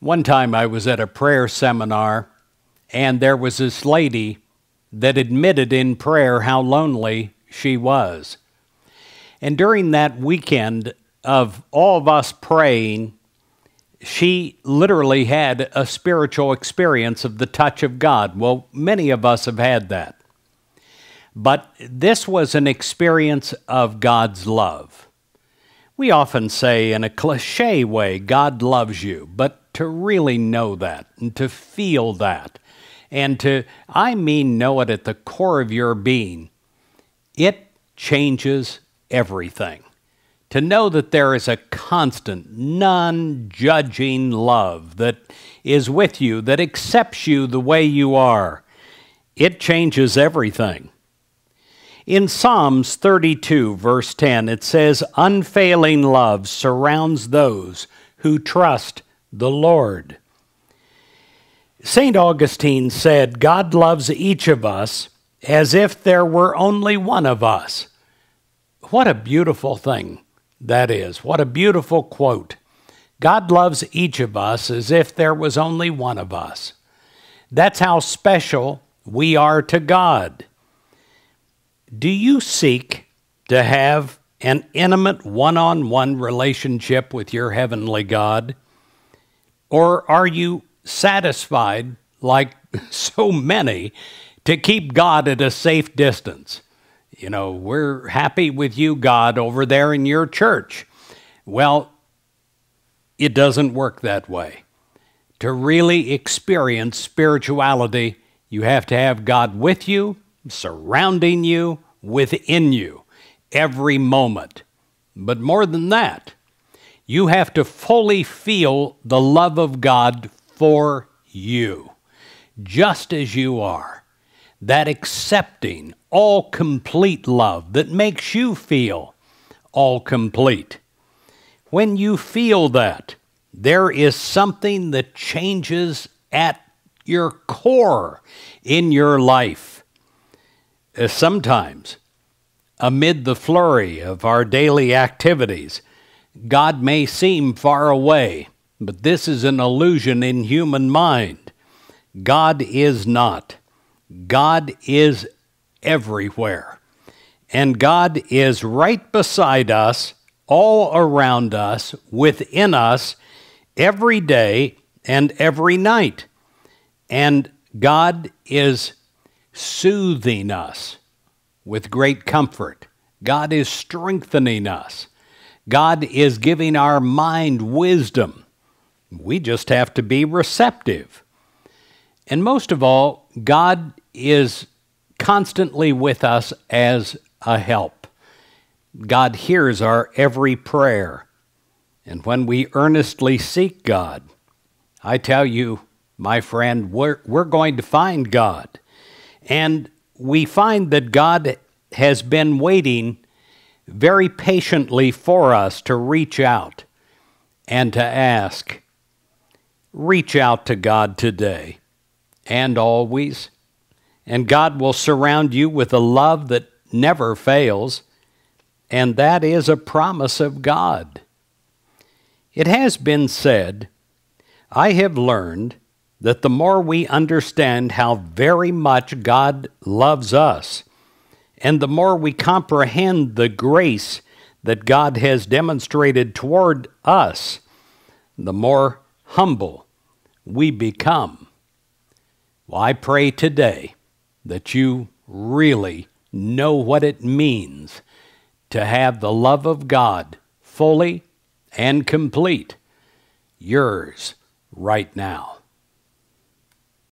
One time I was at a prayer seminar, and there was this lady that admitted in prayer how lonely she was. And during that weekend of all of us praying, she literally had a spiritual experience of the touch of God. Well, many of us have had that. But this was an experience of God's love. We often say in a cliche way, God loves you, but to really know that and to feel that and to, I mean, know it at the core of your being, it changes everything. To know that there is a constant, non judging love that is with you, that accepts you the way you are, it changes everything. In Psalms 32, verse 10, it says, Unfailing love surrounds those who trust the Lord. St. Augustine said, God loves each of us as if there were only one of us. What a beautiful thing that is. What a beautiful quote. God loves each of us as if there was only one of us. That's how special we are to God. Do you seek to have an intimate one on one relationship with your heavenly God? Or are you satisfied, like so many, to keep God at a safe distance? You know, we're happy with you, God, over there in your church. Well, it doesn't work that way. To really experience spirituality, you have to have God with you, surrounding you, within you, every moment. But more than that, you have to fully feel the love of God for you, just as you are. That accepting, all complete love that makes you feel all complete. When you feel that, there is something that changes at your core in your life. Uh, sometimes, amid the flurry of our daily activities, God may seem far away, but this is an illusion in human mind. God is not. God is everywhere. And God is right beside us, all around us, within us, every day and every night. And God is soothing us with great comfort. God is strengthening us. God is giving our mind wisdom. We just have to be receptive. And most of all, God is constantly with us as a help. God hears our every prayer. And when we earnestly seek God, I tell you, my friend, we're, we're going to find God. And we find that God has been waiting very patiently for us to reach out and to ask. Reach out to God today and always, and God will surround you with a love that never fails, and that is a promise of God. It has been said, I have learned that the more we understand how very much God loves us, and the more we comprehend the grace that God has demonstrated toward us, the more humble we become. Well, I pray today that you really know what it means to have the love of God fully and complete, yours right now.